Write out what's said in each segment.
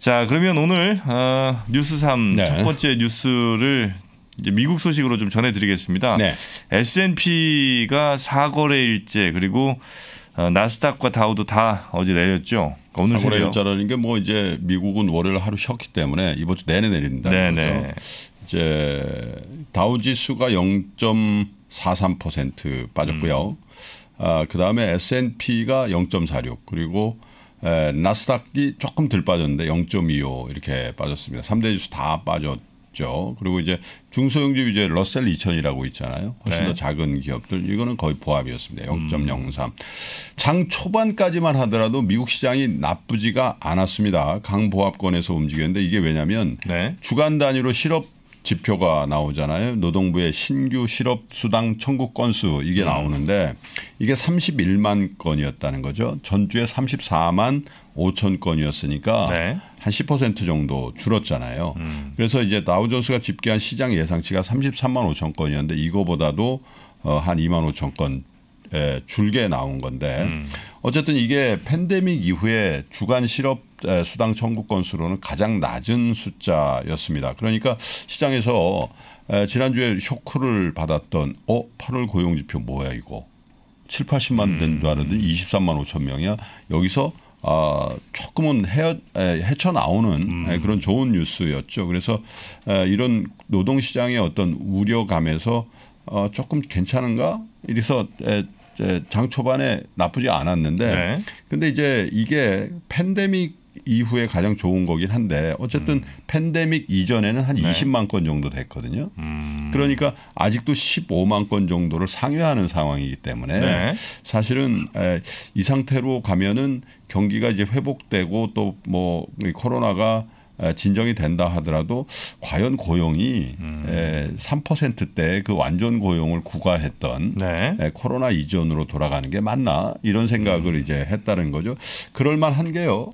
자, 그러면 오늘 어, 뉴스 삼첫 네. 번째 뉴스를 이제 미국 소식으로 좀 전해드리겠습니다. 네. S&P가 사거래일째 그리고 어, 나스닥과 다우도 다 어제 내렸죠. 그러니까 오늘 사거래일자라는 게뭐 이제 미국은 월요일 하루 쉬었기 때문에 이번 주 내내 내린다. 네네. 네. 이제 다우 지수가 0.43% 빠졌고요. 음. 아, 그다음에 S&P가 0.46 그리고 에, 예, 나스닥이 조금 덜 빠졌는데 0.25 이렇게 빠졌습니다. 3대 지수 다 빠졌죠. 그리고 이제 중소형주 위주의 러셀 2000이라고 있잖아요. 훨씬 네. 더 작은 기업들 이거는 거의 보합이었습니다. 0.03. 음. 장 초반까지만 하더라도 미국 시장이 나쁘지가 않았습니다. 강보합권에서 움직였는데 이게 왜냐하면 네. 주간 단위로 실업 지표가 나오잖아요. 노동부의 신규 실업 수당 청구 건수 이게 네. 나오는데 이게 31만 건이었다는 거죠. 전주에 34만 5천 건이었으니까 네. 한10% 정도 줄었잖아요. 음. 그래서 이제 나우존스가 집계한 시장 예상치가 33만 5천 건이었는데 이거보다도 어, 한 2만 5천 건 줄게 나온 건데 음. 어쨌든 이게 팬데믹 이후에 주간 실업 수당 청구 건수로는 가장 낮은 숫자였습니다. 그러니까 시장에서 지난주에 쇼크를 받았던 어 8월 고용 지표 뭐야 이거 7, 80만 된다알았더 23만 5천 명이야. 여기서 아, 조금은 헤어, 헤쳐 나오는 음. 그런 좋은 뉴스였죠. 그래서 이런 노동 시장의 어떤 우려감에서 어, 조금 괜찮은가? 이래서 장 초반에 나쁘지 않았는데 네. 근데 이제 이게 팬데믹 이후에 가장 좋은 거긴 한데 어쨌든 음. 팬데믹 이전에는 한 네. 20만 건 정도 됐거든요. 음. 그러니까 아직도 15만 건 정도를 상회하는 상황이기 때문에 네. 사실은 이 상태로 가면은 경기가 이제 회복되고 또 뭐 코로나가 진정이 된다 하더라도 과연 고용이 음. 3%대 그 완전 고용을 구가했던 네. 코로나 이전으로 돌아가는 게 맞나 이런 생각을 음. 이제 했다는 거죠. 그럴 만한 게요.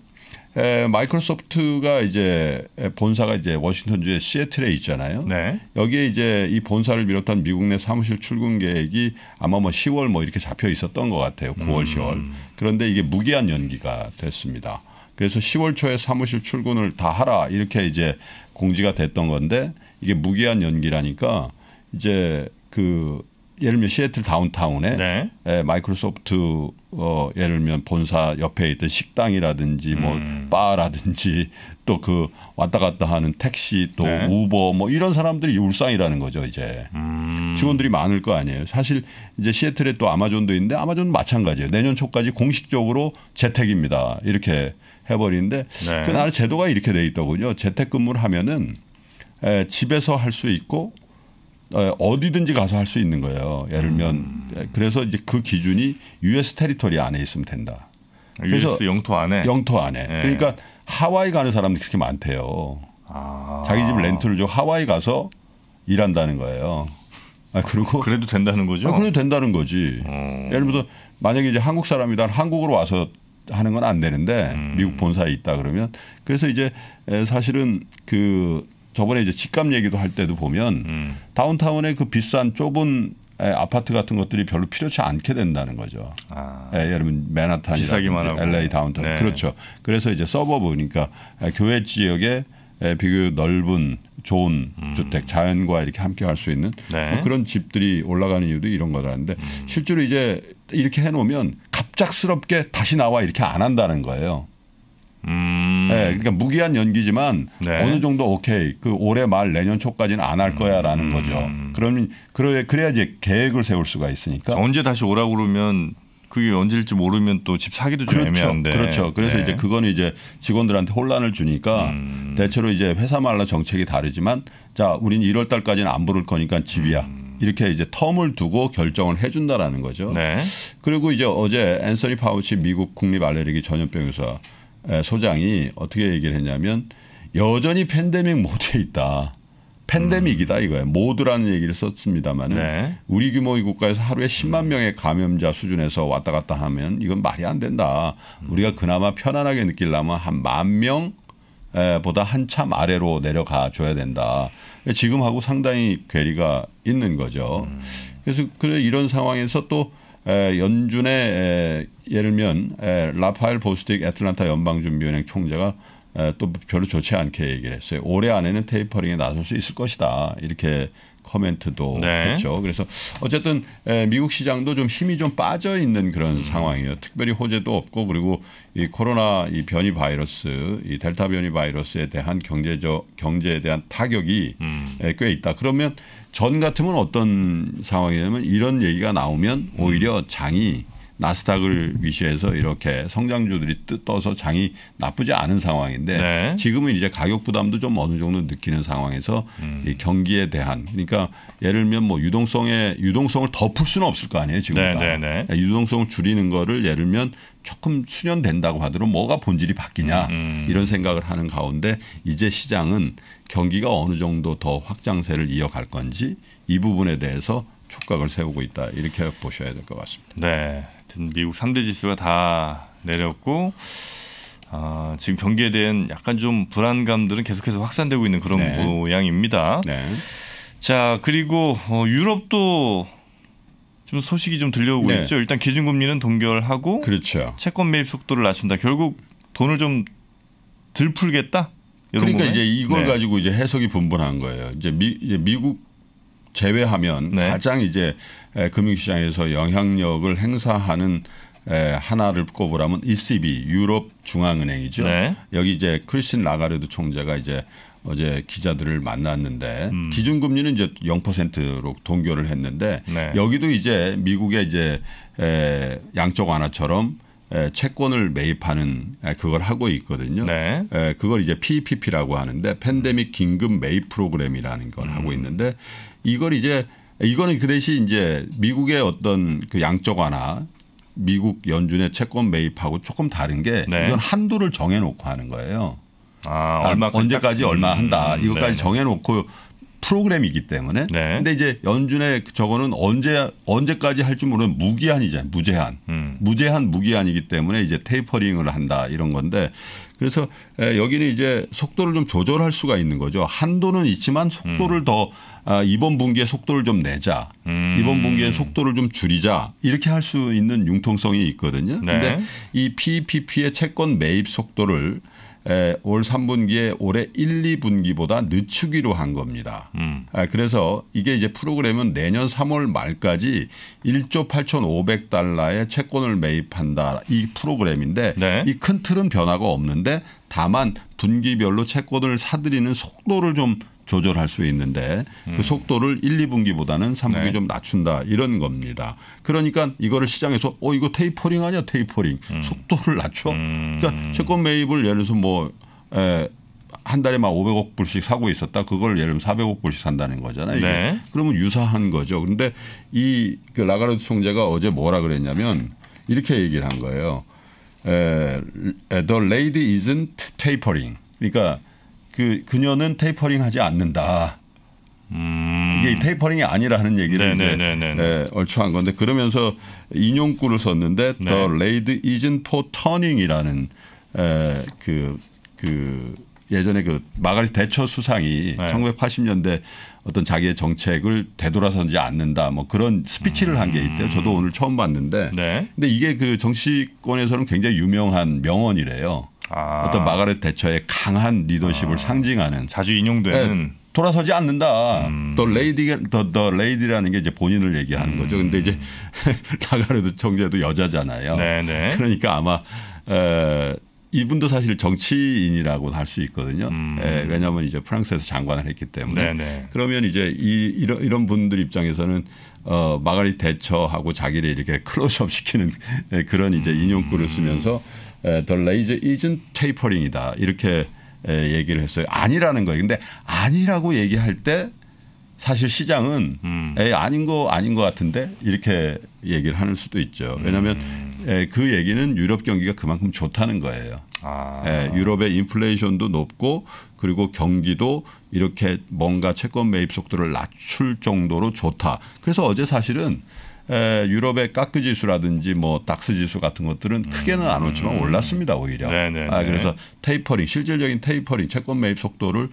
에, 마이크로소프트가 이제 본사가 이제 워싱턴주의 시애틀에 있잖아요. 네. 여기에 이제 이 본사를 비롯한 미국 내 사무실 출근 계획이 아마 뭐 10월 뭐 이렇게 잡혀 있었던 것 같아요. 9월, 음. 10월. 그런데 이게 무기한 연기가 됐습니다. 그래서 10월 초에 사무실 출근을 다 하라 이렇게 이제 공지가 됐던 건데 이게 무기한 연기라니까 이제 그 예를 들면 시애틀 다운타운에 네. 예, 마이크로소프트 어 예를 들면 본사 옆에 있던 식당이라든지 뭐 음. 바라든지 또 그 왔다 갔다 하는 택시 또 네. 우버 뭐 이런 사람들이 울상이라는 거죠 이제 음. 직원들이 많을 거 아니에요 사실 이제 시애틀에 또 아마존도 있는데 아마존 마찬가지예요 내년 초까지 공식적으로 재택입니다 이렇게 해버리는데 네. 그날 제도가 이렇게 돼 있더군요 재택근무를 하면은 에, 집에서 할 수 있고 어, 어디든지 가서 할 수 있는 거예요. 예를 들면 음. 그래서 이제 그 기준이 U.S. 테리토리 안에 있으면 된다. 그래 영토 안에 영토 안에 예. 그러니까 하와이 가는 사람들이 그렇게 많대요. 아. 자기 집 렌트를 줘 하와이 가서 일한다는 거예요. 아, 그리고 그래도 된다는 거죠? 아, 그래도 된다는 거지. 음. 예를 들어서 만약에 이제 한국 사람이다 한국으로 와서 하는 건 안 되는데 음. 미국 본사에 있다 그러면 그래서 이제 사실은 그 저번에 이제 집값 얘기도 할 때도 보면 음. 다운타운의 그 비싼 좁은 아파트 같은 것들이 별로 필요치 않게 된다는 거죠. 아. 예, 여러분 맨하탄이 LA 다운타운 네. 그렇죠. 그래서 이제 서버브 그러니까 교외 지역에 비교 넓은 좋은 음. 주택 자연과 이렇게 함께 할 수 있는 네. 뭐 그런 집들이 올라가는 이유도 이런 거라는데 음. 실제로 이제 이렇게 해놓으면 갑작스럽게 다시 나와 이렇게 안 한다는 거예요. 음. 네, 그러니까 무기한 연기지만 네. 어느 정도 오케이. 그 올해 말 내년 초까지는 안 할 거야라는 음. 거죠. 그러면 그래 그래야 이 계획을 세울 수가 있으니까. 언제 다시 오라고 그러면 그게 언제일지 모르면 또 집 사기도 좀 그렇죠. 애매한데. 그렇죠. 그래서 네. 이제 그거는 이제 직원들한테 혼란을 주니까 음. 대체로 이제 회사 말로 정책이 다르지만 자, 우린 1월 달까지는 안 부를 거니까 집이야. 음. 이렇게 이제 텀을 두고 결정을 해준다라는 거죠. 네. 그리고 이제 어제 앤서니 파우치 미국 국립 알레르기 전염병 의사 예, 소장이 어떻게 얘기를 했냐면 여전히 팬데믹 모드에 있다. 팬데믹이다 음. 이거예요. 모드라는 얘기를 썼습니다마는 네. 우리 규모의 국가에서 하루에 10만 음. 명의 감염자 수준에서 왔다 갔다 하면 이건 말이 안 된다. 음. 우리가 그나마 편안하게 느끼려면 한 만명 예, 보다 한참 아래로 내려가 줘야 된다. 지금하고 상당히 괴리가 있는 거죠. 그래서 그래 이런 상황에서 또 연준의 예를 들면 라파엘 보스틱 애틀란타 연방준비은행 총재가 또 별로 좋지 않게 얘기를 했어요. 올해 안에는 테이퍼링에 나설 수 있을 것이다. 이렇게 커멘트도 네. 했죠. 그래서 어쨌든 미국 시장도 좀 힘이 좀 빠져 있는 그런 음. 상황이에요. 특별히 호재도 없고 그리고 이 코로나 이 변이 바이러스, 이 델타 변이 바이러스에 대한 경제적 경제에 대한 타격이 음. 꽤 있다. 그러면 전 같으면 어떤 상황이냐면 이런 얘기가 나오면 오히려 장이 나스닥을 위시해서 이렇게 성장주들이 떠서 장이 나쁘지 않은 상황인데 네. 지금은 이제 가격 부담도 좀 어느 정도 느끼는 상황에서 음. 이 경기에 대한 그러니까 예를 들면 뭐 유동성에 유동성을 더 풀 수는 없을 거 아니에요 지금 네, 네, 네. 그러니까 유동성을 줄이는 거를 예를 들면 조금 수년된다고 하더라도 뭐가 본질이 바뀌냐 음, 음. 이런 생각을 하는 가운데 이제 시장은 경기가 어느 정도 더 확장세를 이어갈 건지 이 부분에 대해서 촉각을 세우고 있다 이렇게 보셔야 될 것 같습니다. 네. 아무튼 미국 3대 지수가 다 내렸고 어, 지금 경기에 대한 약간 좀 불안감들은 계속해서 확산되고 있는 그런 네. 모양입니다. 네. 자 그리고 어, 유럽도 좀 소식이 좀 들려오고 네. 있죠. 일단 기준금리는 동결하고 그렇죠. 채권 매입 속도를 낮춘다. 결국 돈을 좀덜 풀겠다. 그러니까 거면? 이제 이걸 네. 가지고 이제 해석이 분분한 거예요. 이제 미, 이제 미국 제외하면 네. 가장 이제 에, 금융시장에서 영향력을 행사하는 에, 하나를 꼽으라면 ECB 유럽 중앙은행이죠. 네. 여기 이제 크리스틴 라가르드 총재가 이제 어제 기자들을 만났는데 음. 기준금리는 이제 0%로 동결을 했는데 네. 여기도 이제 미국의 이제 에, 양쪽 완화처럼 에, 채권을 매입하는 에, 그걸 하고 있거든요. 네. 에, 그걸 이제 PPP라고 e 하는데 팬데믹 긴급 매입 프로그램이라는 걸 음. 하고 있는데 이걸 이제 이거는 그 대신 이제 미국의 어떤 그 양적 완화 미국 연준의 채권 매입하고 조금 다른 게 네. 이건 한도를 정해놓고 하는 거예요. 아, 얼마 아, 언제까지 음, 얼마 한다 음, 이것까지 네네. 정해놓고 프로그램이기 때문에. 네. 근데 이제 연준의 저거는 언제 언제까지 할지 모르는 무기한이잖아요. 무제한. 음. 무제한 무기한이기 때문에 이제 테이퍼링을 한다 이런 건데 그래서 여기는 이제 속도를 좀 조절할 수가 있는 거죠. 한도는 있지만 속도를 음. 더 아, 이번 분기에 속도를 좀 내자. 음. 이번 분기에 속도를 좀 줄이자. 이렇게 할 수 있는 융통성이 있거든요. 네. 근데 이 PPP의 채권 매입 속도를 예, 올 3분기에 올해 1, 2분기보다 늦추기로 한 겁니다. 음. 아, 그래서 이게 이제 프로그램은 내년 3월 말까지 1조 8,500달러의 채권을 매입한다 이 프로그램인데 네. 이큰 틀은 변화가 없는데 다만 분기별로 채권을 사들이는 속도를 좀 조절할 수 있는데 그 음. 속도를 1, 2분기보다는 3분기 네. 좀 낮춘다 이런 겁니다. 그러니까 이거를 시장에서 어 이거 테이퍼링 아니야 테이퍼링 음. 속도를 낮춰. 그러니까 음. 채권 매입을 예를 들어서 뭐 에, 한 달에 막 500억 불씩 사고 있었다. 그걸 예를 들면 400억 불씩 산다는 거잖아요. 네. 그러면 유사한 거죠. 그런데 이그 라가르드 총재가 어제 뭐라 그랬냐면 이렇게 얘기를 한 거예요. 에, the lady isn't tapering. 그러니까 그 그녀는 테이퍼링 하지 않는다. 음. 이게 테이퍼링이 아니라는 얘기를 네네네네. 이제 네, 네, 네, 네. 예, 얼추 한 건데 그러면서 인용구를 썼는데 네. The Lady isn't for turning이라는 그그 그 예전에 그 마가리 대처 수상이 네. 1980년대 어떤 자기의 정책을 되돌아서지 않는다 뭐 그런 스피치를 음. 한게 있대요. 저도 음. 오늘 처음 봤는데 네. 근데 이게 그 정치권에서는 굉장히 유명한 명언이래요. 아. 어떤 마가렛 대처의 강한 리더십을 아. 상징하는 자주 인용되는 네. 돌아서지 않는다. 음. 더 레이디 더더 레이디라는 게 이제 본인을 얘기하는 음. 거죠. 근데 이제 나가르드 총재도 여자잖아요. 네네. 네. 그러니까 아마 에, 이분도 사실 정치인이라고 할 수 있거든요. 음. 에, 왜냐하면 이제 프랑스에서 장관을 했기 때문에. 네네. 네. 그러면 이제 이, 이런, 이런 분들 입장에서는 어, 마가리 대처하고 자기를 이렇게 클로즈업 시키는 그런 이제 음. 인용글을 쓰면서 the raise isn't tapering이다 이렇게 얘기를 했어요. 아니라는 거예요. 근데 아니라고 얘기할 때 사실 시장은 음. 에 아닌 거 아닌 거 같은데 이렇게 얘기를 하는 수도 있죠. 왜냐하면 음. 그 얘기는 유럽 경기가 그만큼 좋다는 거예요. 아. 에, 유럽의 인플레이션도 높고 그리고 경기도 이렇게 뭔가 채권 매입 속도를 낮출 정도로 좋다. 그래서 어제 사실은 유럽의 까크 지수라든지 뭐 닥스 지수 같은 것들은 크게는 안 오지만 음. 올랐습니다 오히려. 네네네. 네, 아, 네. 그래서 테이퍼링 실질적인 테이퍼링 채권 매입 속도를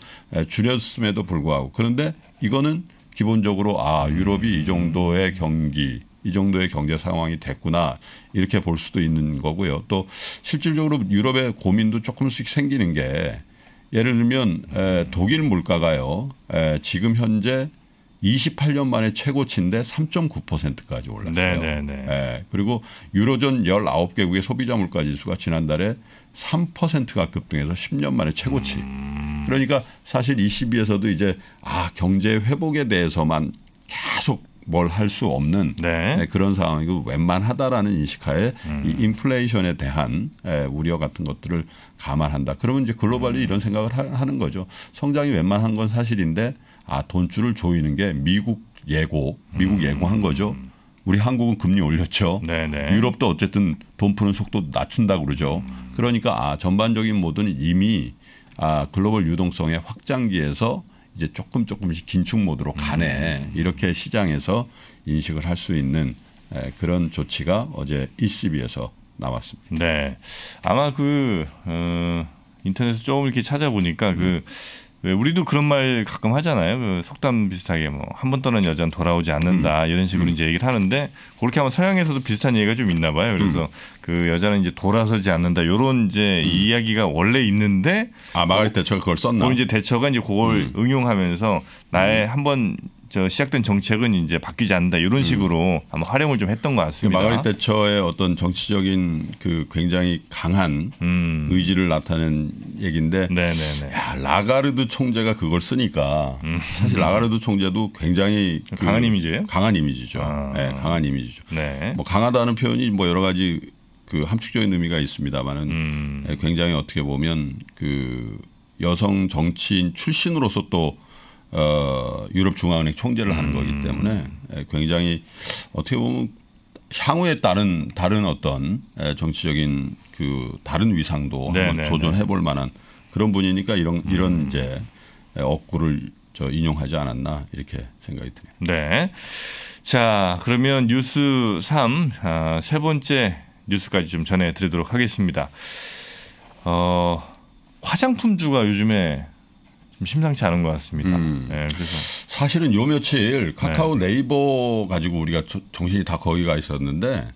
줄였음에도 불구하고 그런데 이거는 기본적으로 아 유럽이 이 음. 정도의 경기 이 정도의 경제 상황이 됐구나 이렇게 볼 수도 있는 거고요. 또 실질적으로 유럽의 고민도 조금씩 생기는 게 예를 들면 에, 독일 물가가요. 에, 지금 현재 28년 만에 최고치인데 3.9%까지 올랐어요. 네네네. 네, 네. 예. 그리고 유로존 19개국의 소비자 물가 지수가 지난달에 3%가 급등해서 10년 만에 최고치. 음. 그러니까 사실 22에서도 이제 아 경제 회복에 대해서만 계속 뭘 할 수 없는 네. 예, 그런 상황이고 웬만하다라는 인식하에 음. 이 인플레이션에 대한 예, 우려 같은 것들을 감안한다. 그러면 이제 글로벌리 음. 이런 생각을 하는 거죠. 성장이 웬만한 건 사실인데 아 돈줄을 조이는 게 미국 예고, 미국 음. 예고한 거죠. 우리 한국은 금리 올렸죠. 네네. 네. 유럽도 어쨌든 돈 푸는 속도 낮춘다 그러죠. 음. 그러니까 아 전반적인 모든 이미 아 글로벌 유동성의 확장기에서 이제 조금 조금씩 긴축 모드로 가네. 음. 이렇게 시장에서 인식을 할 수 있는 에, 그런 조치가 어제 ECB에서 나왔습니다. 네. 아마 그 어, 인터넷에 조금 이렇게 찾아보니까 그 음. 그왜 네, 우리도 그런 말 가끔 하잖아요. 그 속담 비슷하게 뭐 한 번 떠난 여자는 돌아오지 않는다 음. 이런 식으로 음. 이제 얘기를 하는데 그렇게 하면 서양에서도 비슷한 얘기가 좀 있나 봐요. 그래서 음. 그 여자는 이제 돌아서지 않는다 요런 이제 음. 이야기가 원래 있는데 아 마가리타 어, 저 그걸 썼나? 그 이제 대처가 이제 그걸 음. 응용하면서 나의 음. 한번 저 시작된 정책은 이제 바뀌지 않는다 이런 음. 식으로 음. 아마 활용을 좀 했던 것 같습니다. 그러니까 마가렛 대처의 어떤 정치적인 그 굉장히 강한 음. 의지를 나타낸 얘기인데 네네네. 네, 네. 야, 라가르드 총재가 그걸 쓰니까 음. 사실 라가르드 총재도 굉장히 그 강한 이미지예요? 강한 이미지죠. 아. 네, 강한 이미지죠. 네. 뭐 강하다는 표현이 뭐 여러 가지 그 함축적인 의미가 있습니다만은 음. 네, 굉장히 어떻게 보면 그 여성 정치인 출신으로서 또 어, 유럽 중앙은행 총재를 하는 거기 때문에 예, 굉장히 어떻게 보면 향후에 따른 다른 어떤 예, 정치적인 그 다른 위상도 네네, 한번 도전해 네, 네. 볼 만한 그런 분이니까 이런 음. 이런 이제 예, 억구를 저 인용하지 않았나 이렇게 생각이 드네요. 네. 자, 그러면 뉴스 3, 아, 세 번째 뉴스까지 좀 전해드리도록 하겠습니다. 어, 화장품주가 요즘에 좀 심상치 않은 것 같습니다. 음. 네, 그래서 사실은 요 며칠 네. 카카오 네. 이버 가지고 우리가 정신이 다 거기가 있었는데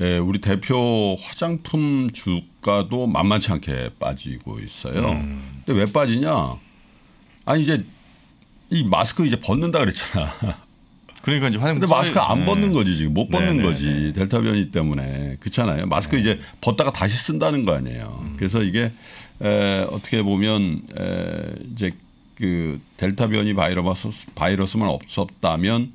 예, 우리 대표 화장품 주가도 만만치 않게 빠지고 있어요. 음. 근데 왜 빠지냐? 아니 이제 이 마스크 이제 벗는다 그랬잖아. 그러니까 이제 화장품. 근데 마스크 안 네. 벗는 거지 지금 못 벗는 네네네. 네, 거지 네. 델타 변이 때문에 그렇잖아요. 마스크 네. 이제 벗다가 다시 쓴다는 거 아니에요. 음. 그래서 이게 에, 어떻게 보면 에, 이제 그 델타 변이 바이러스 바이러스만 없었다면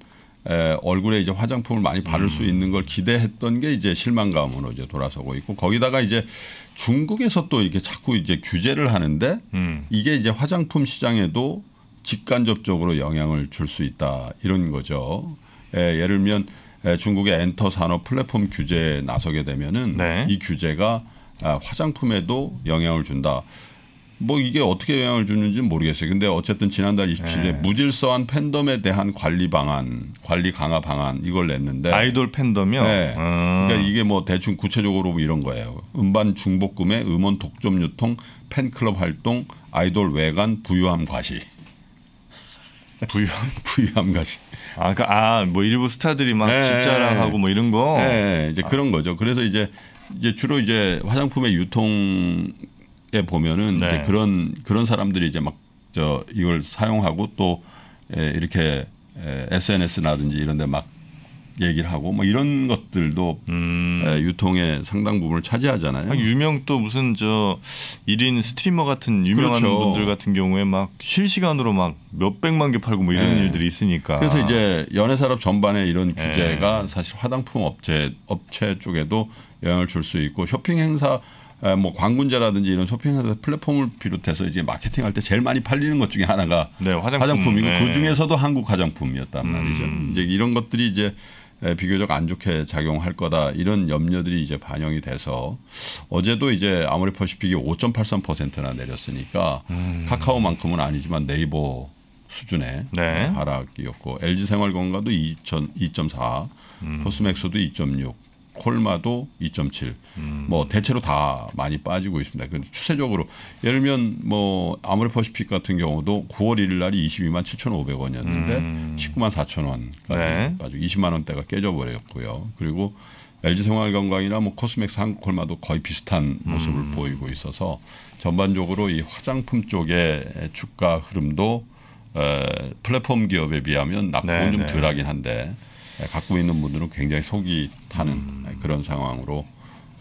에, 얼굴에 이제 화장품을 많이 바를 음. 수 있는 걸 기대했던 게 이제 실망감으로 이제 돌아서고 있고 거기다가 이제 중국에서 또 이렇게 자꾸 이제 규제를 하는데 음. 이게 이제 화장품 시장에도 직간접적으로 영향을 줄 수 있다 이런 거죠. 에, 예를 들면 에, 중국의 엔터 산업 플랫폼 규제에 나서게 되면은 네. 이 규제가 아, 화장품에도 영향을 준다. 뭐 이게 어떻게 영향을 주는지 모르겠어요. 근데 어쨌든 지난달 27일에 네. 무질서한 팬덤에 대한 관리 방안, 관리 강화 방안 이걸 냈는데 아이돌 팬덤이요. 네. 음. 그러니까 이게 뭐 대충 구체적으로 뭐 이런 거예요. 음반 중복 구매, 음원 독점 유통, 팬클럽 활동, 아이돌 외관 부유함 과시. 부유함 부유함 과시. 아 그러니까 아, 뭐 일부 스타들이 막 네. 집자랑하고 뭐 이런 거. 네, 네. 이제 그런 아. 거죠. 그래서 이제 이제 주로 이제 화장품의 유통 에 예, 보면은 네. 이제 그런 그런 사람들이 이제 막 저 이걸 사용하고 또 에, 예, 이렇게 에, 예, SNS라든지 이런데 막 얘기를 하고 뭐 이런 것들도 음. 유통의 상당 부분을 차지하잖아요. 아, 유명 또 무슨 저일인 스트리머 같은 유명한 그렇죠. 분들 같은 경우에 막 실시간으로 막 몇백만 개 팔고 뭐 이런 네. 일들이 있으니까. 그래서 이제 연애 산업 전반에 이런 규제가 네. 사실 화장품 업체 업체 쪽에도 영향을 줄 수 있고 쇼핑 행사 뭐 광군제라든지 이런 쇼핑하는 플랫폼을 비롯해서 이제 마케팅할 때 제일 많이 팔리는 것 중에 하나가 네, 화장품. 이고그 네. 중에서도 한국 화장품이었단 음. 말이죠. 음. 이제 이런 것들이 이제 비교적 안 좋게 작용할 거다 이런 염려들이 이제 반영이 돼서 어제도 이제 아모리 퍼시픽이 5.83%나 내렸으니까 음. 카카오만큼은 아니지만 네이버 수준의 네. 하락이었고 LG 생활건강도 2.4, 음. 포스맥스도 2.6. 콜마도 2.7. 음. 뭐 대체로 다 많이 빠지고 있습니다. 근데 추세적으로 예를 들면 뭐 아모레퍼시픽 같은 경우도 9월 1일 날이 22만 7,500원이었는데 음. 19만 4천원까지 네. 빠지고 20만 원대가 깨져버렸고요. 그리고 LG 생활건강이나 뭐 코스맥스 한콜마도 거의 비슷한 모습을 음. 보이고 있어서 전반적으로 이 화장품 쪽의 주가 흐름도 에, 플랫폼 기업에 비하면 낙폭은 네, 좀 네. 덜하긴 한데 예, 갖고 있는 분들은 굉장히 속이 타는 음. 예, 그런 상황으로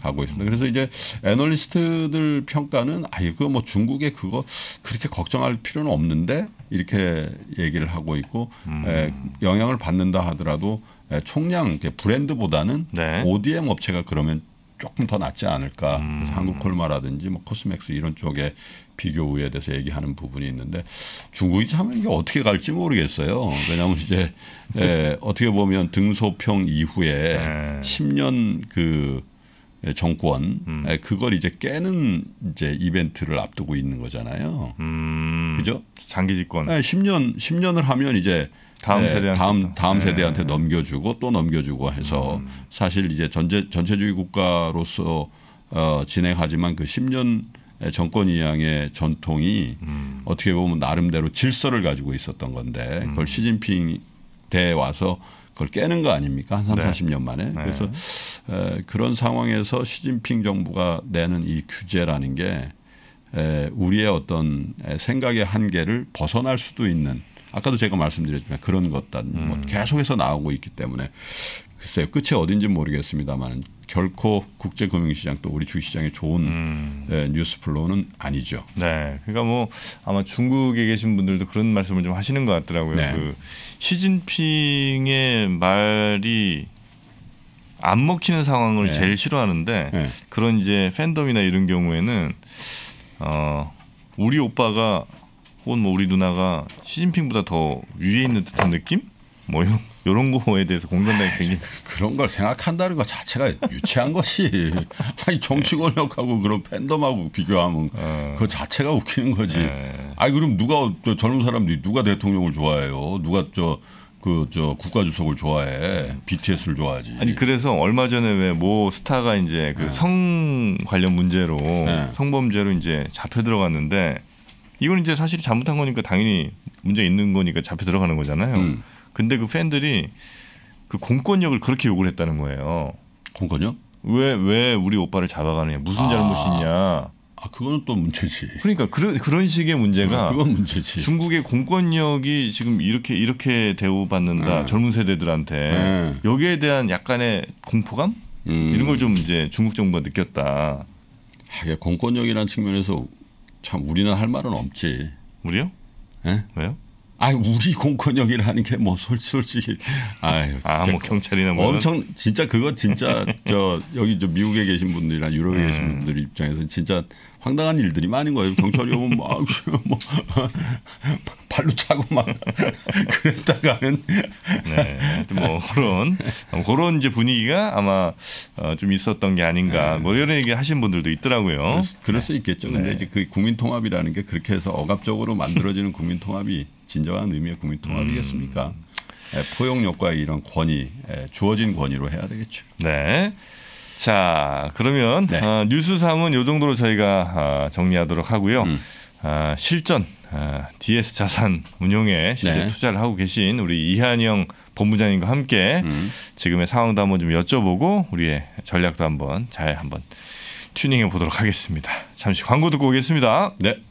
가고 있습니다. 그래서 이제 애널리스트들 평가는 아 이거 뭐 중국에 그거 그렇게 걱정할 필요는 없는데 이렇게 얘기를 하고 있고 음. 에, 예, 영향을 받는다 하더라도 에, 총량 브랜드보다는 네. ODM 업체가 그러면 조금 더 낫지 않을까. 그래서 한국 콜마라든지 뭐 코스맥스 이런 쪽에 비교 우에 대해서 얘기하는 부분이 있는데 중국이 참 이게 어떻게 갈지 모르겠어요. 왜냐하면 이제 예, 어떻게 보면 등소평 이후에 네. 10년 그 예, 정권 음. 예, 그걸 이제 깨는 이제 이벤트를 앞두고 있는 거잖아요. 음. 그죠? 장기 집권. 네, 예, 10년 10년을 하면 이제 다음 네, 세대한테 다음, 다음 네. 세대한테 넘겨주고 또 넘겨주고 해서 음. 사실 이제 전제 전체주의 국가로서 어, 진행하지만 그 10년 정권 이양의 전통이 음. 어떻게 보면 나름대로 질서를 가지고 있었던 건데 그걸 음. 시진핑 대 와서 그걸 깨는 거 아닙니까? 한 3, 네. 40년 만에. 네. 그래서 에, 그런 상황에서 시진핑 정부가 내는 이 규제라는 게 에, 우리의 어떤 생각의 한계를 벗어날 수도 있는 아까도 제가 말씀드렸지만 그런 것들 뭐 음. 뭐 계속해서 나오고 있기 때문에 글쎄요 끝이 어딘지 모르겠습니다만 결코 국제 금융시장 또 우리 주식시장에 좋은 음. 예, 뉴스 플로우는 아니죠. 네, 그러니까 뭐 아마 중국에 계신 분들도 그런 말씀을 좀 하시는 것 같더라고요. 네. 그 시진핑의 말이 안 먹히는 상황을 네. 제일 싫어하는데 네. 그런 이제 팬덤이나 이런 경우에는 어 우리 오빠가 혹은 뭐 우리 누나가 시진핑보다 더 위에 있는 듯한 느낌? 뭐 이런, 이런 거에 대해서 공감당이 아, 되게 그런 걸 생각한다는 것 자체가 유치한 것이 아니 정치 권력하고 그런 팬덤하고 비교하면 어. 그 자체가 웃기는 거지. 네. 아니 그럼 누가 저 젊은 사람들이 누가 대통령을 좋아해요? 누가 저 그저 그 국가 주석을 좋아해 BTS를 좋아하지. 아니 그래서 얼마 전에 왜 뭐 스타가 이제 그성 네. 관련 문제로 네. 성범죄로 이제 잡혀 들어갔는데 이건 이제 사실 잘못한 거니까 당연히 문제 있는 거니까 잡혀 들어가는 거잖아요. 음. 근데 그 팬들이 그 공권력을 그렇게 욕을 했다는 거예요. 공권력? 왜왜 우리 오빠를 잡아가느냐 무슨 아. 잘못이냐. 아 그거는 또 문제지. 그러니까 그런 그런 식의 문제가 아, 그건 문제지. 중국의 공권력이 지금 이렇게 이렇게 대우받는다 네. 젊은 세대들한테 네. 여기에 대한 약간의 공포감 음. 이런 걸 좀 이제 중국 정부가 느꼈다. 하게 아, 공권력이라는 측면에서 참 우리는 할 말은 없지. 우리요? 예? 왜요? 아이 우리 공권력이라는 게뭐 솔직히 아유 아뭐 경찰이나 뭐 엄청 진짜 그거 진짜 저 여기 저 미국에 계신 분들이나 유럽에 음. 계신 분들 입장에서 진짜 황당한 일들이 많은 거예요. 경찰이 오면 막뭐 발로 차고 막 그랬다가는 네, 뭐 그런 그런 이제 분위기가 아마 어, 좀 있었던 게 아닌가 네. 뭐 이런 얘기 하신 분들도 있더라고요. 그럴, 수 네. 있겠죠. 네. 근데 이제 그 국민통합이라는 게 그렇게 해서 억압적으로 만들어지는 국민통합이 진정한 의미의 국민통합이겠습니까? 음. 예, 포용력과 이런 권위, 예, 주어진 권위로 해야 되겠죠. 네. 자, 그러면 네. 어, 아, 뉴스 3은 이 정도로 저희가 어, 정리하도록 하고요. 음. 어, 실전 어, 아, DS 자산 운용에 실제 네. 투자를 하고 계신 우리 이한영 본부장님과 함께 음. 지금의 상황도 한번 좀 여쭤보고 우리의 전략도 한번 잘 한번 튜닝해 보도록 하겠습니다. 잠시 광고 듣고 오겠습니다. 네.